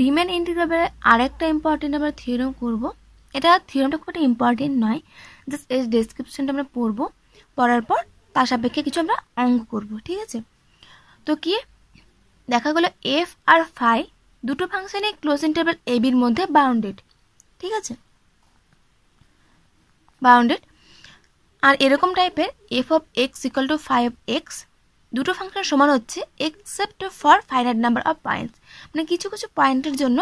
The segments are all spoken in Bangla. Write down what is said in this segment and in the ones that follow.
রিমেন ইন্টিগ্রেবলের আরেকটা ইম্পর্টেন্ট আমরা থিওরম করব এটা থিওরমটা খুব একটা ইম্পর্টেন্ট নয় জাস্ট এর ডেসক্রিপশনটা আমরা পড়বো পড়ার পর তার সাপেক্ষে কিছু আমরা অঙ্ক করব ঠিক আছে তো কি দেখা গেল এফ আর ফাই দুটো ফাংশনই ক্লোজ ইন্টারভেল এবির মধ্যে বাউন্ডেড ঠিক আছে বাউন্ডেড আর এরকম টাইপের F of X equal to five X দুটো ফাংশন সমান হচ্ছে except for finite number of points মানে কিছু কিছু পয়েন্টের জন্য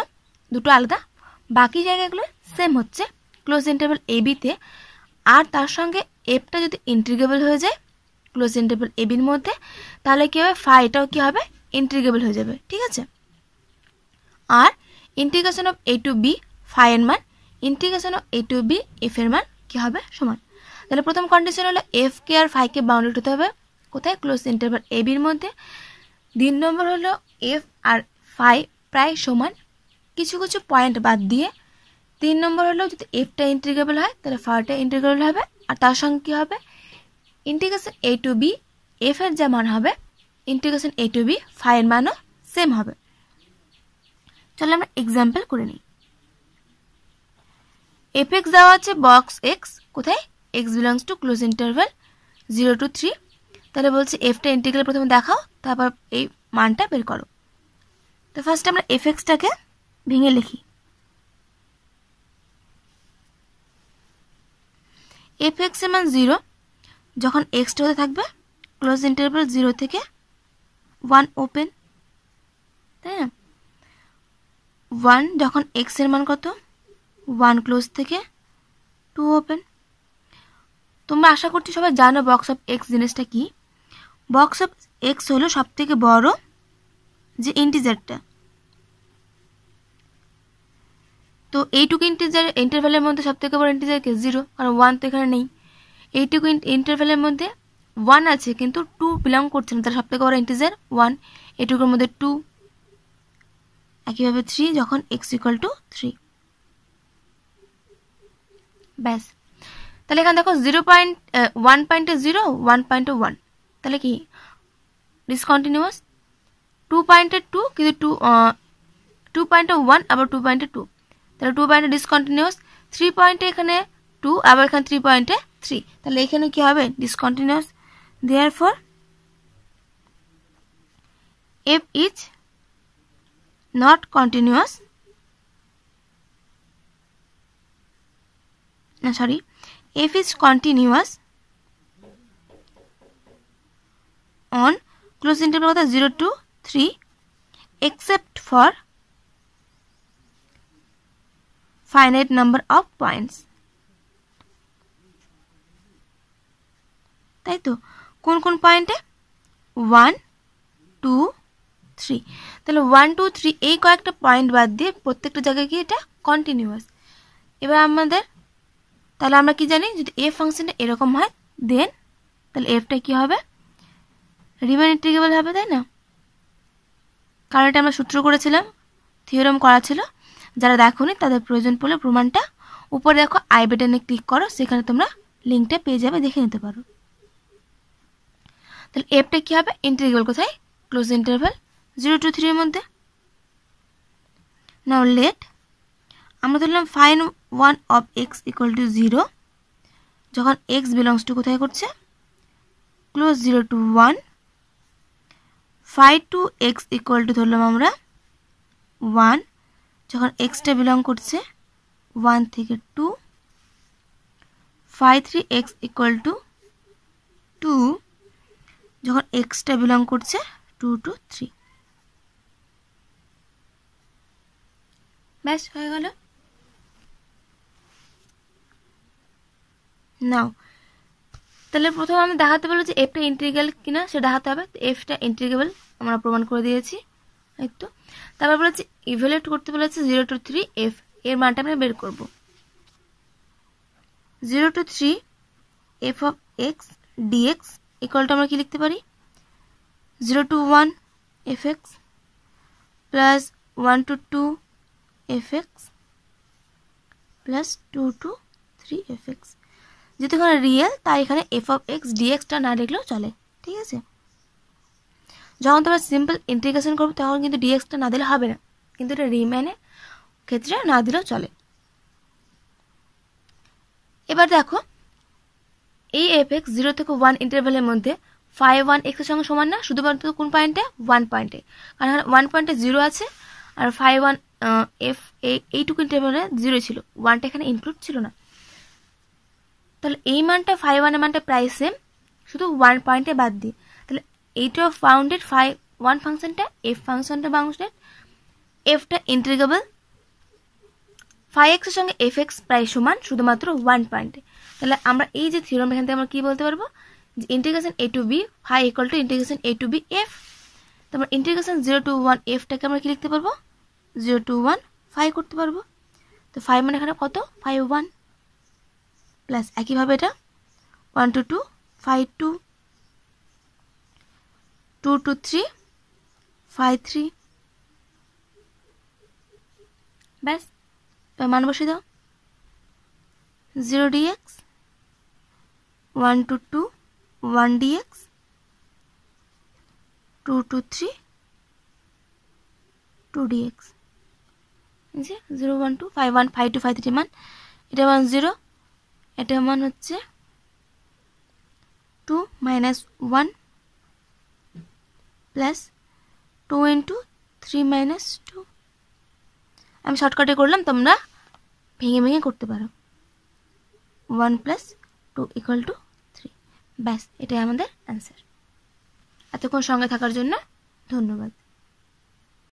দুটো আলাদা বাকি জায়গাগুলো সেম হচ্ছে ক্লোজ ইন্টারভেল এ বিতে আর তার সঙ্গে এফটা যদি ইন্ট্রিগেবল হয়ে যায় ক্লোজ ইন্টারভেল এ বির মধ্যে তাহলে কী হবে ফাইটাও কী হবে ইন্ট্রিগেবল হয়ে যাবে ঠিক আছে আর integration of A to B phi এর মান integration of A to B F এর মান কী হবে সমান তাহলে প্রথম কন্ডিশন হলো এফ কে আর ফাইকে বাউন্ডেড হতে হবে কোথায় ক্লোজ ইন্টারভাল এ বির মধ্যে দিন নম্বর হলো এফ আর ফাইভ প্রায় সমান কিছু কিছু পয়েন্ট বাদ দিয়ে তিন নম্বর হলো যদি এফটা ইন্টিগ্রেবল হয় তাহলে ফাইভটা ইন্টিগ্রেবল হবে আর তার সঙ্গে কী হবে integration A to B F এর যা মান হবে ইন্টিগ্রেশন এ টু বি ফাইয়ের মানও সেম হবে চলো আমরা এক্সাম্পল করে নিই এফ এক্স দেওয়া আছে বক্স এক্স কোথায় x belongs to closed interval zero to three তাহলে বলছি এফটা ইন্টিগ্রাল প্রথমে দেখাও তারপর এই মানটা বের করো তো ফার্স্ট আমরা এফ এক্সটাকে ভেঙে লিখি এফ এক্স এর মান জিরো যখন এক্সটা হতে থাকবে ক্লোজ ইন্টারভেল জিরো থেকে ওয়ান ওপেন তাই না ওয়ান যখন এক্স এর মান কত ওয়ান ক্লোজ থেকে টু ওপেন তোমরা আশা করছি সবাই জানো বক্স অফ এক্স জিনিসটা কী বক্স অফ এক্স হলো থেকে বড় যে ইন্টিজারটা তো এইটুকু ইন্টিজার ইন্টারভ্যালের মধ্যে সব থেকে বড় ইন্টিজার কে জিরো কারণ ওয়ান তো এখানে নেই এইটুকু ইন্টারভ্যালের মধ্যে ওয়ান আছে কিন্তু টু বিলং করছে না তার সব থেকে বড় ইন্টিজার ওয়ান এটুকুর মধ্যে টু একইভাবে থ্রি যখন এক্স ইকুয়াল টু থ্রি ব্যাস তাহলে এখানে দেখো জিরো পয়েন্ট ওয়ান পয়েন্টে জিরো ওয়ান পয়েন্টে ওয়ান তাহলে কি ডিসকন্টিনিউয়াস টু পয়েন্টের টু কিন্তু টু টু পয়েন্টে ওয়ান আবার টু পয়েন্টে টু তাহলে টু পয়েন্টে ডিসকন্টিনিউয়াস থ্রি পয়েন্টে এখানে টু আবার এখানে থ্রি পয়েন্টে থ্রি তাহলে এখানে কি হবে discontinuous there for F is not continuous না sorry F is continuous on close interval কথা zero to three except for finite number of points তাই তো কোন কোন পয়েন্টে ওয়ান টু থ্রি তাহলে ওয়ান টু থ্রি এই কয়েকটা পয়েন্ট বাদ দিয়ে প্রত্যেকটা জায়গায় কি এটা কন্টিনিউয়াস এবার আমাদের তাহলে আমরা কি জানি যদি এ ফাংশনটা এরকম হয় দেন তাহলে এফটা কি হবে রিমেন ইন্টিগ্রেবল হবে তাই না কারণ এটা আমরা সূত্র করেছিলাম থিওরম করা ছিল যারা দেখোনি তাদের প্রয়োজন পড়লে প্রমাণটা উপরে দেখো আই বেটনে ক্লিক করো সেখানে তোমরা লিঙ্কটা পেয়ে যাবে দেখে নিতে পারো তাহলে এফটা কী হবে ইন্টারভেল কোথায় ক্লোজ ইন্টারভেল জিরো টু থ্রির মধ্যে নাও লেট আমরা ধরলাম fine one of x equal to zero যখন এক্স বিলংস টু কোথায় করছে closed zero to one five two x equal to ধরলাম আমরা ওয়ান যখন এক্সটা বিলং করছে ওয়ান থেকে two five three x equal to two যখন এক্সটা বিলং করছে টু টু থ্রি ব্যাস হয়ে গেল নাও তাহলে প্রথমে আমি দেখাতে পারবো যে এফটা ইন্টিগ্রাল কিনা সেটা দেখাতে হবে এফটা ইন্টিগ্রেবল আমরা প্রমাণ করে দিয়েছি একটু তারপর বলেছে ইভ্যালুয়েট করতে বলেছে জিরো টু থ্রি এফ এর মানটা আমরা বের করব zero to three f of x dx ইকলটা আমরা কি লিখতে পারি zero to one f x plus one two two f x plus two two three f x যেহেতু এখানে রিয়েল তাই এখানে এফ অফ এক্স ডিএক্সটা না লিখলেও চলে ঠিক আছে যখন তোমরা সিম্পল ইন্টিগ্রেশন করবো তখন কিন্তু ডিএক্সটা না দিলে হবে না কিন্তু এটা রিম্যানের ক্ষেত্রে না দিলেও চলে এবার দেখো এই এফ এক্স জিরো থেকে ওয়ান ইন্টারভ্যালের মধ্যে ফাইভ ওয়ান এক্সের সঙ্গে সমান না শুধুমাত্র কোন পয়েন্টে ওয়ান পয়েন্টে কারণ ওয়ান পয়েন্টে জিরো আছে আর ফাইভ ওয়ান এফ এইটুকু ইন্টারভ্যালে জিরো ছিল ওয়ানটা এখানে ইনক্লুড ছিল না তাহলে এই মানটা ফাইভ ওয়ানের মানটা প্রায় সেম শুধু ওয়ান পয়েন্টে বাদ দিই তাহলে এইটা বাউন্ডেড ফাইভ ওয়ান ফাংশনটা এফ ফাংশনটা বাউন্ডেড এফটা ইন্টিগ্রেবল ফাইভ এক্সের সঙ্গে এফ এক্স প্রায় সমান শুধুমাত্র ওয়ান পয়েন্টে তাহলে আমরা এই যে থিওরাম এখান থেকে আমরা কী বলতে পারবো যে integration A to B phi equal to integration A to B f তারপর ইন্টিগ্রেশন জিরো টু ওয়ান এফটাকে আমরা কী লিখতে পারবো জিরো টু ওয়ান ফাইভ করতে পারবো তো ফাইভ মানে এখানে কত ফাইভ ওয়ান প্লাস একইভাবে এটা one two two five two two two three five three ব্যাস মান বসে দাও zero dx one two two one dx two two three two dx zero one two five one five two five three মান এটা ওয়ান জিরো এটা মান হচ্ছে two minus one plus two into three minus two আমি শর্টকাটে করলাম তোমরা ভেঙে ভেঙে করতে পারো one plus two equal to three ব্যাস এটাই আমাদের অ্যান্সার এতক্ষণ সঙ্গে থাকার জন্য ধন্যবাদ